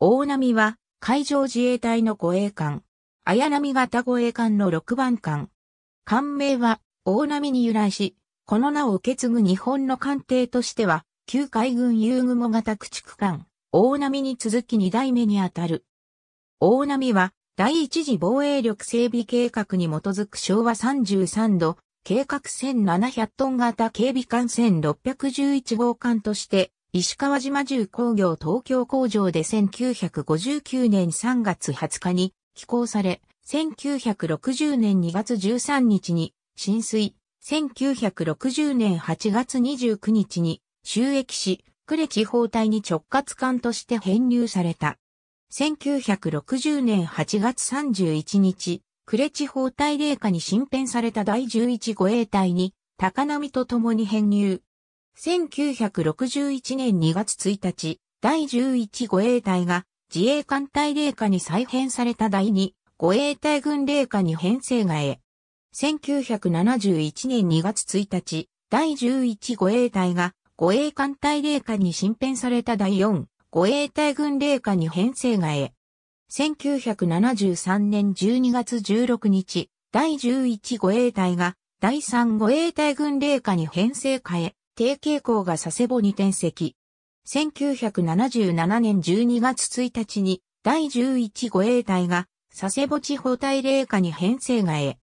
大波は海上自衛隊の護衛艦。綾波型護衛艦の6番艦。艦名は大波に由来し、この名を受け継ぐ日本の艦艇としては、旧海軍遊具型駆逐艦、大波に続き2代目にあたる。大波は第一次防衛力整備計画に基づく昭和33度、計画1700トン型警備艦1611号艦として石川島重工業東京工場で1959年3月20日に寄港され、1960年2月13日に浸水、1960年8月29日に収益し、呉地方隊に直轄艦として編入された。1960年8月31日、呉地方隊霊下に新編された第11護衛隊に、高波と共に編入。1961年2月1日、第11護衛隊が自衛艦隊令下に再編された第2護衛隊軍令下に編成がえ。1971年2月1日、第11護衛隊が護衛艦隊令下に新編された第4護衛隊軍令下に編成がえ。1973年12月16日、第11護衛隊が第3護衛隊軍令下に編成下え。低傾向が佐世保に転籍。1977年12月1日に第11護衛隊が佐世保地方隊霊下に編成がえ。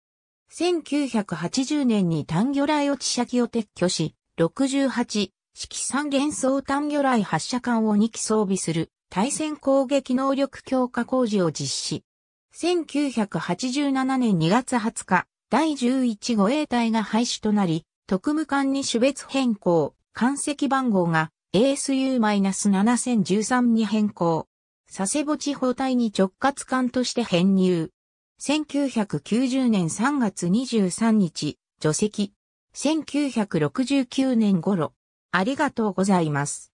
1980年に単魚雷落ち器を撤去し、68式三元装単魚雷発射艦を2機装備する対戦攻撃能力強化工事を実施。1987年2月20日、第11護衛隊が廃止となり、特務艦に種別変更、艦籍番号が ASU-7013 に変更。佐世保地方隊に直轄艦として編入。1990年3月23日、除籍。1969年頃。ありがとうございます。